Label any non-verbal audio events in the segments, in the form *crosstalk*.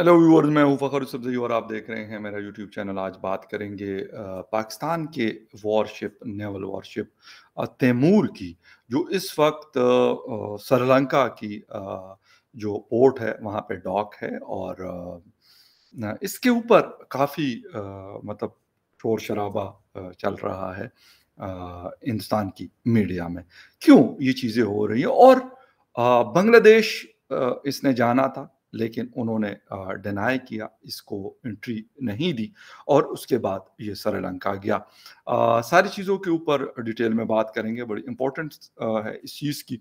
hello viewers मैं हूं फ़खर सब्जी और आप देख रहे हैं मेरा यूट्यूब चैनल आज बात करेंगे पाकिस्तान के वॉरशिप नेवल वॉरशिप तैमूर की जो इस वक्त श्रीलंका की जो पोर्ट है वहां पे डॉक है और इसके ऊपर काफ़ी मतलब शोर शराबा चल रहा है हिंदुस्तान की मीडिया में क्यों ये चीज़ें हो रही हैं और बांग्लादेश इसने जाना था लेकिन उन्होंने डिनाई किया इसको एंट्री नहीं दी और उसके बाद ये श्रीलंका गया आ, सारी चीज़ों के ऊपर डिटेल में बात करेंगे बड़ी इंपॉर्टेंट है इस चीज़ की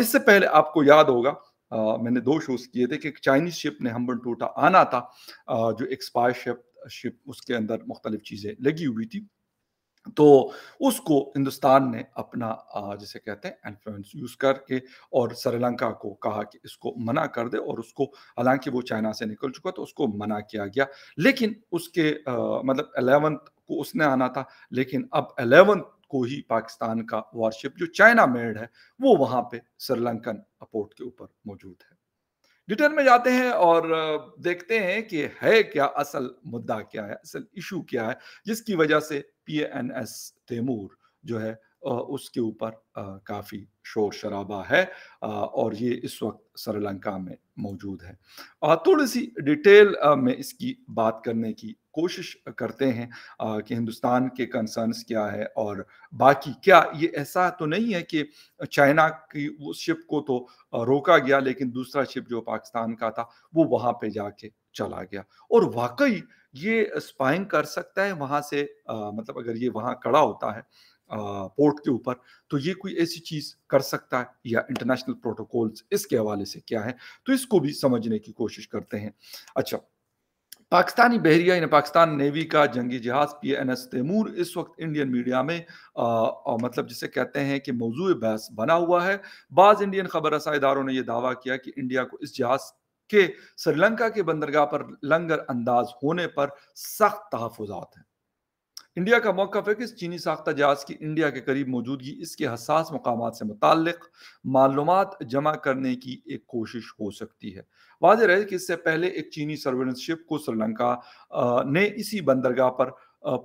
इससे पहले आपको याद होगा आ, मैंने दो शोज किए थे कि एक चाइनीज शिप ने हम्बन टोटा आना था आ, जो एक्सपायर शिप शिप उसके अंदर मुख्तलिफ चीज़ें लगी हुई थी तो उसको हिंदुस्तान ने अपना जिसे कहते हैं इन्फ्लुएंस यूज़ करके और श्रीलंका को कहा कि इसको मना कर दे और उसको हालांकि वो चाइना से निकल चुका तो उसको मना किया गया लेकिन उसके आ, मतलब अलेवंथ को उसने आना था लेकिन अब अलेवंथ को ही पाकिस्तान का वॉरशिप जो चाइना मेड है वो वहाँ पे श्रीलंकन अपोर्ट के ऊपर मौजूद है डिटेल में जाते हैं और देखते हैं कि है क्या असल मुद्दा क्या है असल इशू क्या है जिसकी वजह से पी एन एस तैमूर जो है उसके ऊपर काफ़ी शोर शराबा है और ये इस वक्त श्रीलंका में मौजूद है थोड़ी सी डिटेल में इसकी बात करने की कोशिश करते हैं कि हिंदुस्तान के कंसर्न्स क्या है और बाकी क्या ये ऐसा तो नहीं है कि चाइना की उस शिप को तो रोका गया लेकिन दूसरा शिप जो पाकिस्तान का था वो वहाँ पे जाके चला गया और वाकई ये स्पाइंग कर सकता है वहाँ से आ, मतलब अगर ये वहाँ खड़ा होता है पोर्ट के ऊपर तो ये कोई ऐसी चीज कर सकता है या इंटरनेशनल प्रोटोकॉल्स इसके हवाले से क्या है तो इसको भी समझने की कोशिश करते हैं अच्छा पाकिस्तानी बहरिया इन पाकिस्तान नेवी का जंगी जहाज पी एन एस तैमूर इस वक्त इंडियन मीडिया में आ, आ, मतलब जिसे कहते हैं कि मौजू बहस बना हुआ है बाज़ इंडियन खबर रसा इदारों ने यह दावा किया कि इंडिया को इस जहाज के श्रीलंका के बंदरगाह पर लंगर अंदाज होने पर सख्त तहफात हैं इंडिया का मौकफ है कि चीनी साख्ता जहाज की इंडिया के करीब मौजूदगी इसके हसास मकाम से मुतल मालूम जमा करने की एक कोशिश हो सकती है वाज रहे कि इससे पहले एक चीनी सर्वेलेंस शिप को श्रीलंका ने इसी बंदरगाह पर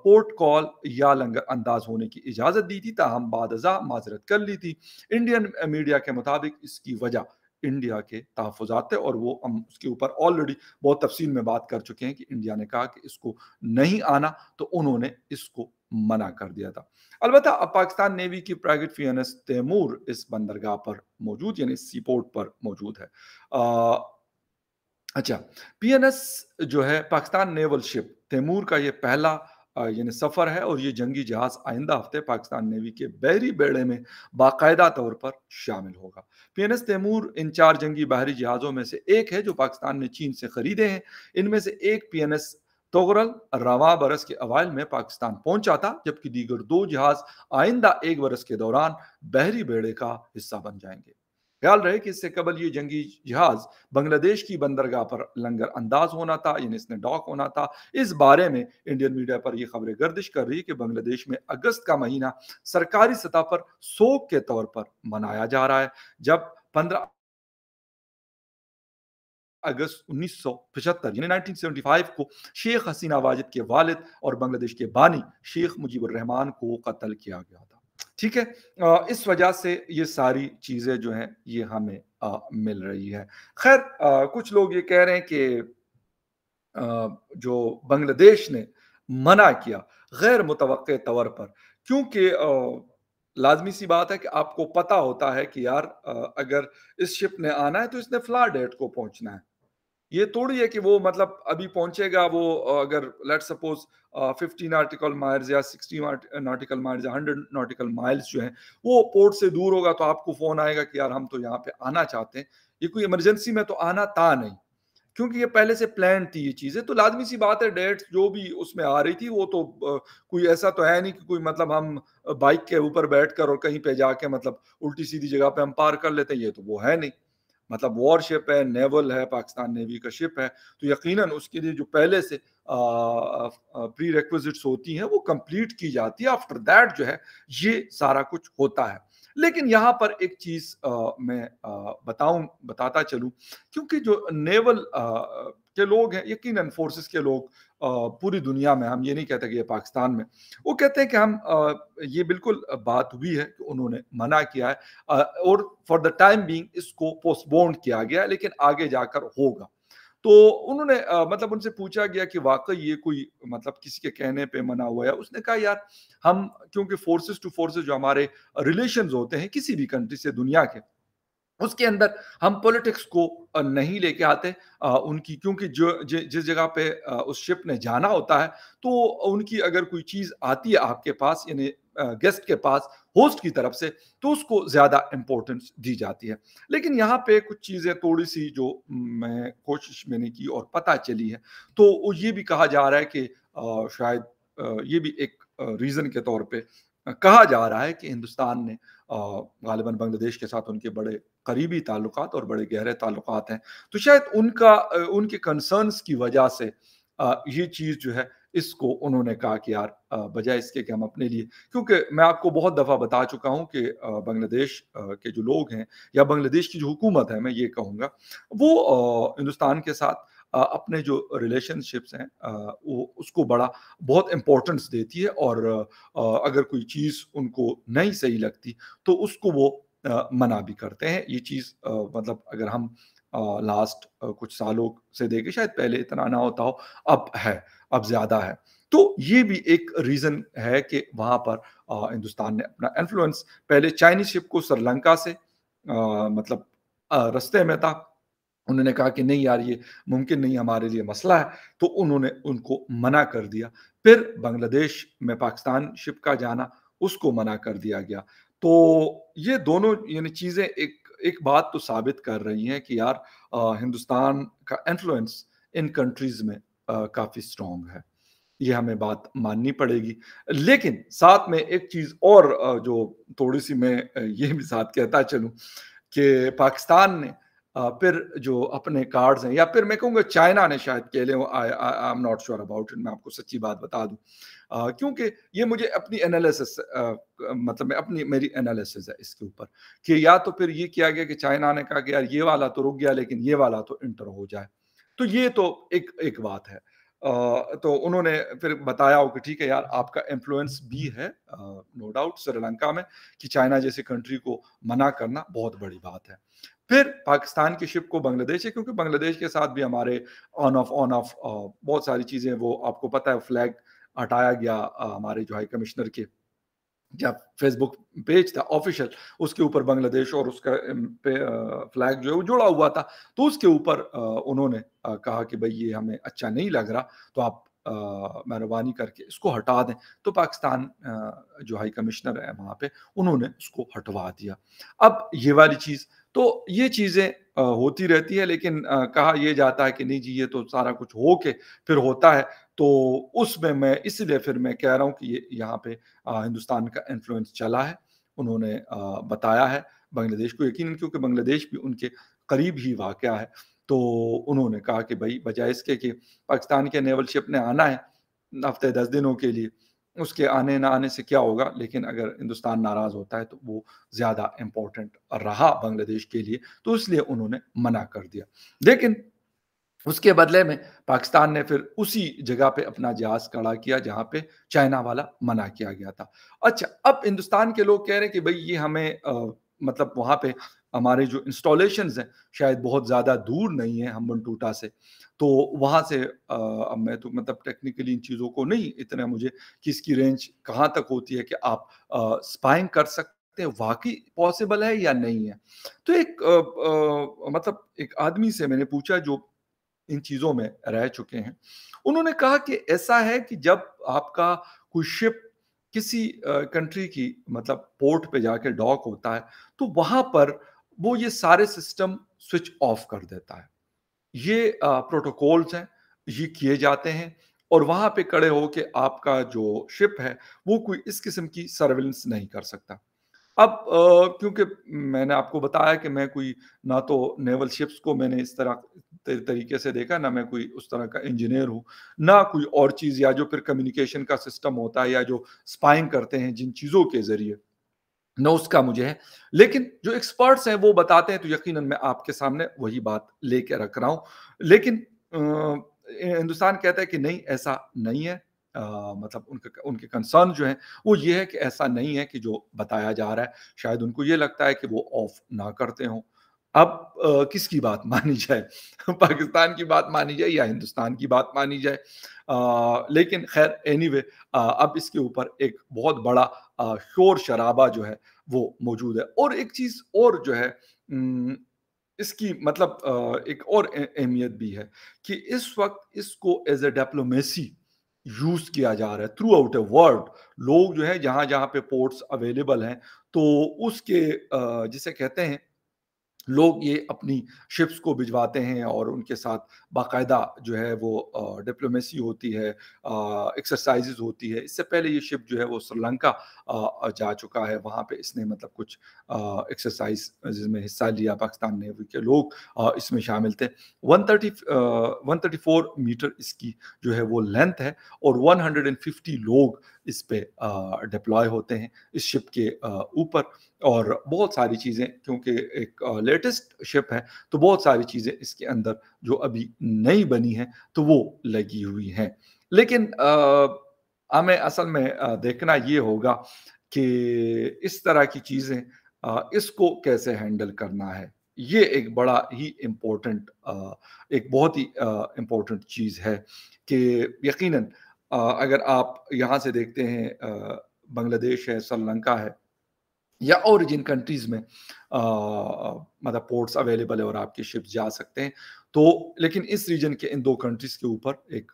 पोर्ट कॉल या लंगर अंदाज होने की इजाज़त दी थी ताहम बाद माजरत कर ली थी इंडियन मीडिया के मुताबिक इसकी वजह इंडिया के तहफात है और वो हम उसके ऊपर ऑलरेडी बहुत तफसील में बात कर चुके हैं कि इंडिया ने कहा कि इसको नहीं आना तो उन्होंने इसको मना कर दिया था अलबत् अब पाकिस्तान नेवी की प्राइवेट फियनस तैमूर इस बंदरगाह पर मौजूद यानी सी पोर्ट पर मौजूद है आ, अच्छा पीएनएस जो है पाकिस्तान नेवल शिप तैमूर का ये पहला यानी सफ़र है और ये जंगी जहाज आइंदा हफ्ते पाकिस्तान नेवी के बहरी बेड़े में बाकायदा तौर पर शामिल होगा पी एन एस तैमूर इन चार जंगी बाहरी जहाज़ों में से एक है जो पाकिस्तान ने चीन से खरीदे हैं इनमें से एक पी एन एस तोगरल रवा बरस के अवाइल में पाकिस्तान पहुंचा था जबकि दीगर दो जहाज आइंदा एक बरस के दौरान बहरी बेड़े का हिस्सा बन जाएंगे ख्याल रहे कि इससे कबल ये जंगी जहाज बांग्लादेश की बंदरगाह पर लंगर अंदाज होना था यानी इसने डॉक होना था इस बारे में इंडियन मीडिया पर यह खबरें गर्दिश कर रही है कि बांग्लादेश में अगस्त का महीना सरकारी सतह पर शोक के तौर पर मनाया जा रहा है जब पंद्रह अगस्त उन्नीस सौ पचहत्तर यानी 1975 को शेख हसीना वाजिद के वालिद और बांग्लादेश के बानी शेख मुजीबुर रहमान को कत्ल किया गया ठीक है इस वजह से ये सारी चीज़ें जो हैं ये हमें आ, मिल रही है खैर कुछ लोग ये कह रहे हैं कि जो बांग्लादेश ने मना किया गैर मुतव तौर पर क्योंकि लाजमी सी बात है कि आपको पता होता है कि यार अगर इस शिप ने आना है तो इसने फ्ला डेट को पहुंचना है ये थोड़ी है कि वो मतलब अभी पहुंचेगा वो अगर let suppose fifteen nautical miles या सिक्सटी नॉटिकल माइल्स या हंड्रेड नॉटिकल माइल्स जो है वो पोर्ट से दूर होगा तो आपको फोन आएगा कि यार हम तो यहाँ पे आना चाहते हैं ये कोई इमरजेंसी में तो आना था नहीं क्योंकि ये पहले से प्लान थी ये चीज़ें तो लाजमी सी बात है डेट जो भी उसमें आ रही थी वो तो कोई ऐसा तो है नहीं कि कोई मतलब हम बाइक के ऊपर बैठ कर और कहीं पे जाके मतलब उल्टी सीधी जगह पे हम पार कर लेते हैं ये तो वो है नहीं मतलब वॉरशिप है नेवल है पाकिस्तान नेवी का शिप है तो यकीनन उसके लिए जो पहले से प्री रिक्विजिट्स होती हैं वो कंप्लीट की जाती है आफ्टर दैट जो है ये सारा कुछ होता है लेकिन यहाँ पर एक चीज मैं बताऊं बताता चलूं क्योंकि जो नेवल के लोग हैं यकीन फोर्सेस के लोग पूरी दुनिया में हम ये नहीं कहते कि ये पाकिस्तान में वो कहते हैं कि हम ये बिल्कुल बात हुई है कि उन्होंने मना किया है और फॉर द टाइम बीइंग इसको पोस्टपोन किया गया लेकिन आगे जाकर होगा तो उन्होंने मतलब उनसे पूछा गया कि वाकई ये कोई मतलब किसी के कहने पे मना हुआ है उसने कहा यार हम क्योंकि फोर्सेस टू फोर्सेस जो हमारे रिलेशन होते हैं किसी भी कंट्री से दुनिया के उसके अंदर हम पॉलिटिक्स को नहीं लेके आते उनकी क्योंकि जो जिस जगह पे उस शिप ने जाना होता है तो उनकी अगर कोई चीज़ आती है आपके पास यानी गेस्ट के पास होस्ट की तरफ से तो उसको ज़्यादा इम्पोर्टेंस दी जाती है लेकिन यहाँ पे कुछ चीज़ें थोड़ी सी जो मैं कोशिश मैंने की और पता चली है तो ये भी कहा जा रहा है कि शायद ये भी एक रीज़न के तौर पे कहा जा रहा है कि हिंदुस्तान ने गालिबा बांग्लादेश के साथ उनके बड़े करीबी ताल्लुक और बड़े गहरे ताल्लुक हैं तो शायद उनका उनके कंसर्नस की वजह से ये चीज़ जो है इसको उन्होंने कहा कि यार बजाय इसके कि हम अपने लिए क्योंकि मैं आपको बहुत दफ़ा बता चुका हूं कि बांग्लादेश के जो लोग हैं या बांग्लादेश की जो हुकूमत है मैं ये कहूँगा वो हिंदुस्तान के साथ अपने जो रिलेशनशिप्स हैं वो उसको बड़ा बहुत इम्पोर्टेंस देती है और अगर कोई चीज़ उनको नहीं सही लगती तो उसको वो मना भी करते हैं ये चीज़ मतलब अगर हम लास्ट कुछ सालों से देखे शायद पहले इतना ना होता हो अब है अब ज़्यादा है तो ये भी एक रीज़न है कि वहां पर हिंदुस्तान ने अपना इन्फ्लुएंस पहले चाइनीज शिप को श्रीलंका से आ, मतलब रस्ते में था उन्होंने कहा कि नहीं यार ये मुमकिन नहीं हमारे लिए मसला है तो उन्होंने उनको मना कर दिया फिर बांग्लादेश में पाकिस्तान शिप का जाना उसको मना कर दिया गया तो ये दोनों यानी चीज़ें एक एक बात तो साबित कर रही है कि यार आ, हिंदुस्तान का इन्फ्लुएंस इन कंट्रीज में आ, काफी स्ट्रॉन्ग है ये हमें बात माननी पड़ेगी लेकिन साथ में एक चीज और जो थोड़ी सी मैं ये भी साथ कहता चलूं कि पाकिस्तान ने फिर जो अपने कार्ड्स हैं या फिर मैं कहूँगा चाइना ने शायद कह लें I am not sure about it मैं आपको सच्ची बात बता दूं क्योंकि ये मुझे अपनी एनालिसिस मतलब मैं अपनी मेरी एनालिसिस है इसके ऊपर कि या तो फिर ये किया गया कि चाइना ने कहा कि यार ये वाला तो रुक गया लेकिन ये वाला तो इंटर हो जाए तो ये तो एक एक बात है तो उन्होंने फिर बताया हो कि ठीक है यार आपका इन्फ्लुएंस भी है नो डाउट श्रीलंका में कि चाइना जैसी कंट्री को मना करना बहुत बड़ी बात है फिर पाकिस्तान की शिप को बांग्लादेश है क्योंकि बांग्लादेश के साथ भी हमारे ऑन ऑफ ऑन ऑफ बहुत सारी चीज़ें वो आपको पता है फ्लैग हटाया गया हमारे जो हाई कमिश्नर के जब फेसबुक पेज था ऑफिशियल उसके ऊपर बांग्लादेश और उसका फ्लैग जो है वो जुड़ा हुआ था तो उसके ऊपर उन्होंने कहा कि भाई ये हमें अच्छा नहीं लग रहा तो आप मेहरबानी करके इसको हटा दें तो पाकिस्तान जो हाई कमिश्नर है वहाँ पे उन्होंने उसको हटवा दिया अब ये वाली चीज़ तो ये चीजें होती रहती है लेकिन कहा यह जाता है कि नहीं जी ये तो सारा कुछ हो के फिर होता है तो उसमें मैं इसलिए फिर मैं कह रहा हूँ कि ये यहाँ पे हिंदुस्तान का इन्फ्लुएंस चला है उन्होंने बताया है बांग्लादेश को यकीन क्योंकि बांग्लादेश भी उनके करीब ही वाक़ है तो उन्होंने कहा कि भाई बजाय इसके कि पाकिस्तान के नेवल शिप ने आना है हफ्ते दस दिनों के लिए उसके आने ना आने से क्या होगा लेकिन अगर हिंदुस्तान नाराज होता है तो वो ज़्यादा इम्पोर्टेंट रहा बांग्लादेश के लिए तो इसलिए उन्होंने मना कर दिया लेकिन उसके बदले में पाकिस्तान ने फिर उसी जगह पे अपना जहाज खड़ा किया जहां पे चाइना वाला मना किया गया था अच्छा अब हिंदुस्तान के लोग कह रहे हैं कि भाई ये हमें आ, मतलब वहाँ पे हमारे जो इंस्टॉलेशन हैं शायद बहुत ज़्यादा दूर नहीं है हम टूटा से तो वहाँ से आ, मैं तो मतलब टेक्निकली इन चीज़ों को नहीं इतना मुझे कि इसकी रेंज कहाँ तक होती है कि आप स्पाइंग कर सकते हैं वाकई पॉसिबल है या नहीं है तो एक आ, आ, मतलब एक आदमी से मैंने पूछा जो इन चीज़ों में रह चुके हैं उन्होंने कहा कि ऐसा है कि जब आपका कोई शिप किसी कंट्री की मतलब पोर्ट पे जाके डॉक होता है तो वहां पर वो ये सारे सिस्टम स्विच ऑफ कर देता है ये प्रोटोकॉल्स हैं ये किए जाते हैं और वहां पे कड़े हो के आपका जो शिप है वो कोई इस किस्म की सर्वेलेंस नहीं कर सकता अब क्योंकि मैंने आपको बताया कि मैं कोई ना तो नेवल शिप्स को मैंने इस तरह तरीके से देखा ना मैं कोई उस तरह का इंजीनियर हूँ ना कोई और चीज़ या जो फिर कम्युनिकेशन का सिस्टम होता है या जो स्पाइंग करते हैं जिन चीज़ों के ज़रिए न उसका मुझे है लेकिन जो एक्सपर्ट्स हैं वो बताते हैं तो यकीनन मैं आपके सामने वही बात लेके रख रहा हूँ लेकिन हिंदुस्तान कहता है कि नहीं ऐसा नहीं है आ, मतलब उनके उनके कंसर्न जो है वो ये है कि ऐसा नहीं है कि जो बताया जा रहा है शायद उनको ये लगता है कि वो ऑफ ना करते हों अब आ, किसकी बात *laughs* मानी जाए पाकिस्तान की बात मानी जाए या हिंदुस्तान की बात मानी जाए आ, लेकिन खैर एनी वे अब इसके ऊपर एक बहुत बड़ा आ, शोर शराबा जो है वो मौजूद है और एक चीज़ और जो है इसकी मतलब एक और अहमियत भी है कि इस वक्त इसको एज ए डेप्लोमेसी यूज किया जा रहा है थ्रू आउट ए वर्ल्ड लोग जो है जहां जहां पे पोर्ट्स अवेलेबल हैं तो उसके जिसे कहते हैं लोग ये अपनी शिप्स को भिजवाते हैं और उनके साथ बाकायदा जो है वो डिप्लोमेसी होती है एक्सरसाइजेज होती है इससे पहले ये शिप जो है वो श्रीलंका जा चुका है वहाँ पे इसने मतलब कुछ एक्सरसाइज जिसमें हिस्सा लिया पाकिस्तान ने के लोग इसमें शामिल थे 130 134 मीटर इसकी जो है वो लेंथ है और 150 लोग इस पे डिप्लॉय होते हैं इस शिप के ऊपर और बहुत सारी चीज़ें क्योंकि एक लेटेस्ट शिप है तो बहुत सारी चीज़ें इसके अंदर जो अभी नई बनी हैं तो वो लगी हुई हैं लेकिन हमें असल में देखना ये होगा कि इस तरह की चीज़ें इसको कैसे हैंडल करना है ये एक बड़ा ही इम्पोर्टेंट एक बहुत ही इम्पोर्टेंट चीज़ है कि यकीनन अगर आप यहाँ से देखते हैं बांग्लादेश है श्रीलंका है या और जिन कंट्रीज में मतलब पोर्ट्स अवेलेबल है और आपके शिप्स जा सकते हैं तो लेकिन इस रीजन के इन दो कंट्रीज के ऊपर एक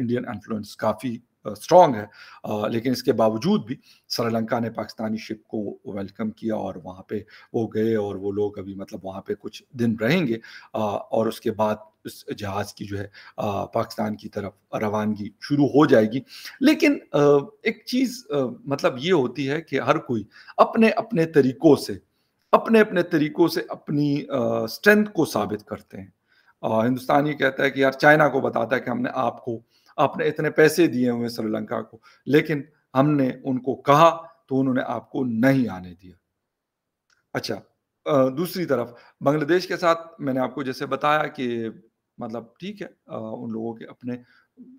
इंडियन इन्फ्लुएंस काफ़ी स्ट्रांग है लेकिन इसके बावजूद भी श्रीलंका ने पाकिस्तानी शिप को वेलकम किया और वहाँ पे वो गए और वो लोग अभी मतलब वहाँ पे कुछ दिन रहेंगे और उसके बाद उस जहाज़ की जो है पाकिस्तान की तरफ रवानगी शुरू हो जाएगी लेकिन एक चीज़ मतलब ये होती है कि हर कोई अपने अपने तरीक़ों से अपने अपने तरीक़ों से अपनी स्ट्रेंथ को साबित करते हैं हिंदुस्तान ये कहता है कि यार चाइना को बताता है कि हमने आपको आपने इतने पैसे दिए हुए श्रीलंका को लेकिन हमने उनको कहा तो उन्होंने आपको नहीं आने दिया अच्छा दूसरी तरफ बांग्लादेश के साथ मैंने आपको जैसे बताया कि मतलब ठीक है उन लोगों के अपने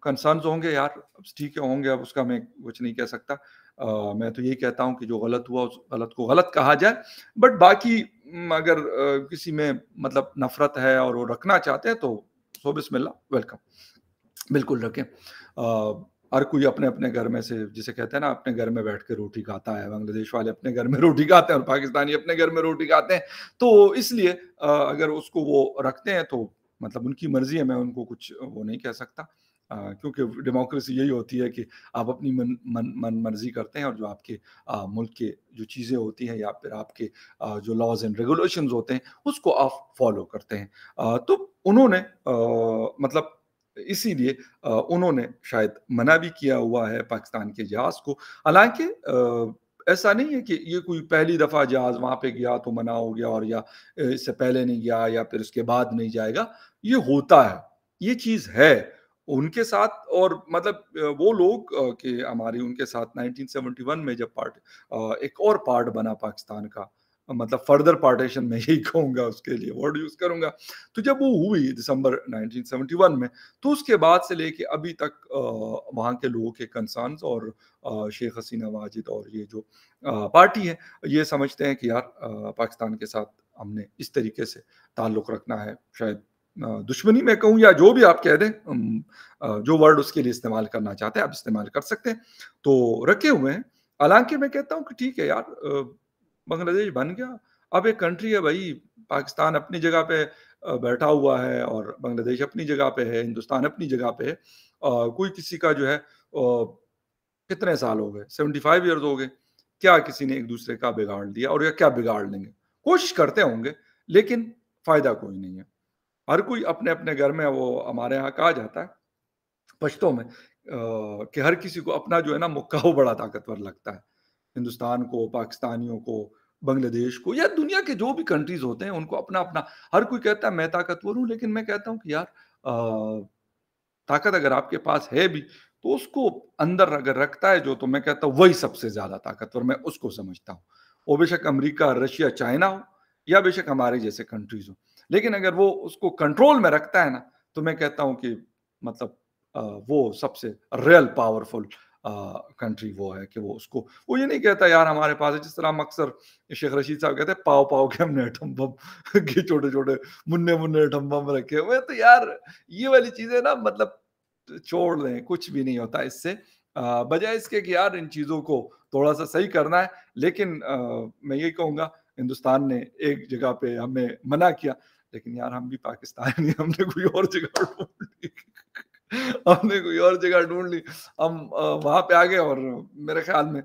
कंसर्न्स होंगे यार ठीक है होंगे अब उसका मैं कुछ नहीं कह सकता आ, मैं तो यही कहता हूँ कि जो गलत हुआ उस गलत को गलत कहा जाए बट बाकी अगर किसी में मतलब नफरत है और वो रखना चाहते हैं तो सो बिस्मिल्लाह वेलकम बिल्कुल रखें हर कोई अपने अपने घर में से जिसे कहते हैं ना अपने घर में बैठ कर रोटी खाता है बांग्लादेश वाले अपने घर में *laughs* रोटी खाते हैं और पाकिस्तानी अपने घर में रोटी खाते हैं तो इसलिए अगर उसको वो रखते हैं तो मतलब उनकी मर्जी है मैं उनको कुछ वो नहीं कह सकता क्योंकि डेमोक्रेसी यही होती है कि आप अपनी मन मन मन मर्जी करते हैं और जो आपके आ, मुल्क के जो चीज़ें होती हैं या फिर आपके आ, जो लॉज एंड रेगुलेशन होते हैं उसको आप फॉलो करते हैं आ, तो उन्होंने आ, मतलब इसीलिए उन्होंने शायद मना भी किया हुआ है पाकिस्तान के जहाज को हालांकि ऐसा नहीं है कि ये कोई पहली दफ़ा जहाज वहां पे गया तो मना हो गया और या इससे पहले नहीं गया या फिर उसके बाद नहीं जाएगा ये होता है ये चीज़ है उनके साथ और मतलब वो लोग कि हमारी उनके साथ 1971 में जब पार्ट एक और पार्ट बना पाकिस्तान का मतलब फर्दर पार्टीशन में यही कहूंगा उसके लिए वर्ड यूज करूंगा तो जब वो हुई दिसंबर 1971 में तो उसके बाद से लेके अभी तक वहाँ के लोगों के कंसर्न और शेख हसीना वाजिद और ये जो पार्टी है ये समझते हैं कि यार पाकिस्तान के साथ हमने इस तरीके से ताल्लुक़ रखना है शायद दुश्मनी में कहूँ या जो भी आप कह दें जो वर्ड उसके लिए इस्तेमाल करना चाहते हैं आप इस्तेमाल कर सकते हैं तो रखे हुए हैं हालांकि मैं कहता हूँ कि ठीक है यार बांग्लादेश बन गया अब एक कंट्री है भाई पाकिस्तान अपनी जगह पे बैठा हुआ है और बांग्लादेश अपनी जगह पे है हिंदुस्तान अपनी जगह पे है कोई किसी का जो है कितने साल हो गए सेवेंटी फाइव ईयर हो गए क्या किसी ने एक दूसरे का बिगाड़ दिया और या क्या बिगाड़ लेंगे कोशिश करते होंगे लेकिन फायदा कोई नहीं है हर कोई अपने अपने घर में वो हमारे यहाँ कहा जाता है पश्तों में आ, कि हर किसी को अपना जो है ना मुक्का वो बड़ा ताकतवर लगता है हिंदुस्तान को पाकिस्तानियों को बांग्लादेश को या दुनिया के जो भी कंट्रीज होते हैं उनको अपना अपना हर कोई कहता है मैं ताकतवर हूँ लेकिन मैं कहता हूँ कि यार आ, ताकत अगर आपके पास है भी तो उसको अंदर अगर रखता है जो तो मैं कहता हूँ वही सबसे ज्यादा ताकतवर मैं उसको समझता हूँ वो बेशक अमरीका रशिया चाइना हो या बेशक हमारे जैसे कंट्रीज हो लेकिन अगर वो उसको कंट्रोल में रखता है ना तो मैं कहता हूँ कि मतलब आ, वो सबसे रियल पावरफुल कंट्री वो है कि वो उसको वो ये नहीं कहता यार हमारे पास है जिस तरह हम अक्सर शेख रशीद साहब कहते हैं पाओ पाओ के हमने एटम बम *laughs* के छोटे छोटे मुन्ने मुन्ने एटम बम रखे हुए तो यार ये वाली चीजें ना मतलब छोड़ लें कुछ भी नहीं होता इससे बजाय इसके कि यार इन चीज़ों को थोड़ा सा सही करना है लेकिन आ, मैं ये कहूँगा हिंदुस्तान ने एक जगह पे हमें मना किया लेकिन यार हम भी पाकिस्तान हमने कोई और जगह हमने कोई और जगह ढूंढ ली हम वहां पे आ गए और मेरे ख्याल में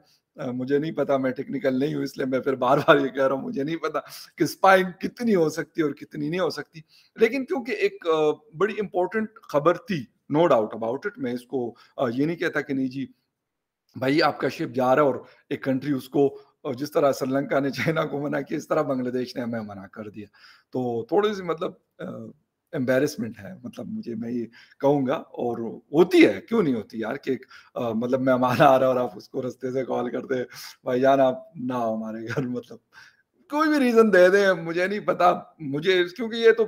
मुझे नहीं पता मैं टेक्निकल नहीं हूँ इसलिए मैं फिर बार बार ये कह रहा हूँ मुझे नहीं पता कि स्पाइन कितनी हो सकती है और कितनी नहीं हो सकती लेकिन क्योंकि एक बड़ी इंपॉर्टेंट खबर थी नो डाउट अबाउट इट मैं इसको ये नहीं कहता कि नहीं जी भाई आपका शिप जा रहा है और एक कंट्री उसको जिस तरह श्रीलंका ने चाइना को मना किया इस तरह बांग्लादेश ने हमें मना कर दिया तो थोड़ी सी मतलब एम्बेरसमेंट है मतलब मुझे मैं ये कहूँगा और होती है क्यों नहीं होती यार कि आ, मतलब मेहमान आ रहा और आप उसको रस्ते से कॉल करते भाई यार आप ना हमारे घर मतलब कोई भी रीज़न दे दे मुझे नहीं पता मुझे क्योंकि ये तो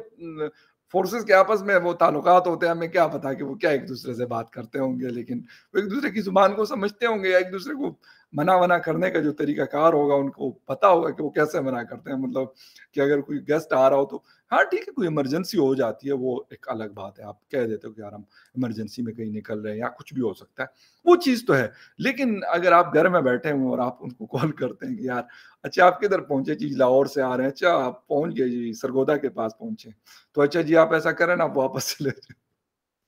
फोर्सेस के आपस में वो ताल्लुकात होते हैं हमें क्या पता कि वो क्या एक दूसरे से बात करते होंगे लेकिन वो एक दूसरे की जुबान को समझते होंगे या एक दूसरे को मना वना करने का जो तरीका कार होगा उनको पता होगा कि वो कैसे मना करते हैं मतलब कि अगर कोई गेस्ट आ रहा हो तो हाँ ठीक है कोई इमरजेंसी हो जाती है वो एक अलग बात है आप कह देते हो कि यार हम इमरजेंसी में कहीं निकल रहे हैं या कुछ भी हो सकता है वो चीज़ तो है लेकिन अगर आप घर में बैठे हुए और आप उनको कॉल करते हैं कि यार अच्छा आप किधर पहुंचे जी लाहौर से आ रहे हैं अच्छा आप पहुंच गए जी सरगोदा के पास पहुंचे तो अच्छा जी आप ऐसा करें ना आप वापस चले जाए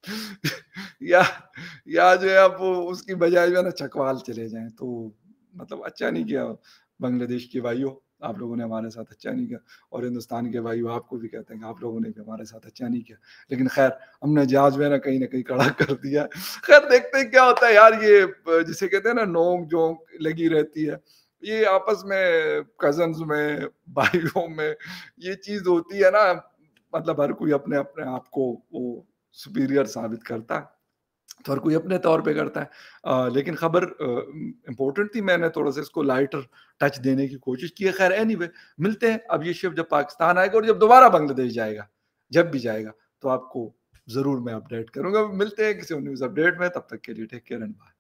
*laughs* या या जो है आप उसकी बजाय जो है ना चकवाल चले जाएं तो मतलब अच्छा नहीं किया बांग्लादेश के भाइयों आप लोगों ने हमारे साथ अच्छा नहीं किया और हिंदुस्तान के भाई आपको भी कहते हैं आप लोगों ने भी हमारे साथ अच्छा नहीं किया लेकिन खैर हमने जहाज में ना कहीं ना कहीं कड़ा कर दिया खैर देखते हैं क्या होता है यार ये जिसे कहते हैं ना नोंक जोंक लगी रहती है ये आपस में कजन में भाइयों में ये चीज होती है ना मतलब हर कोई अपने अपने आप को वो सुपीरियर साबित करता तो हर कोई अपने तौर पे करता है आ, लेकिन खबर इंपॉर्टेंट थी मैंने थोड़ा सा इसको लाइटर टच देने की कोशिश की है खैर एनी anyway, मिलते हैं अब ये शिव जब पाकिस्तान आएगा और जब दोबारा बांग्लादेश जाएगा जब भी जाएगा तो आपको ज़रूर मैं अपडेट करूंगा मिलते हैं किसी न्यूज़ अपडेट में तब तक के लिए टेक केयर एंड बाय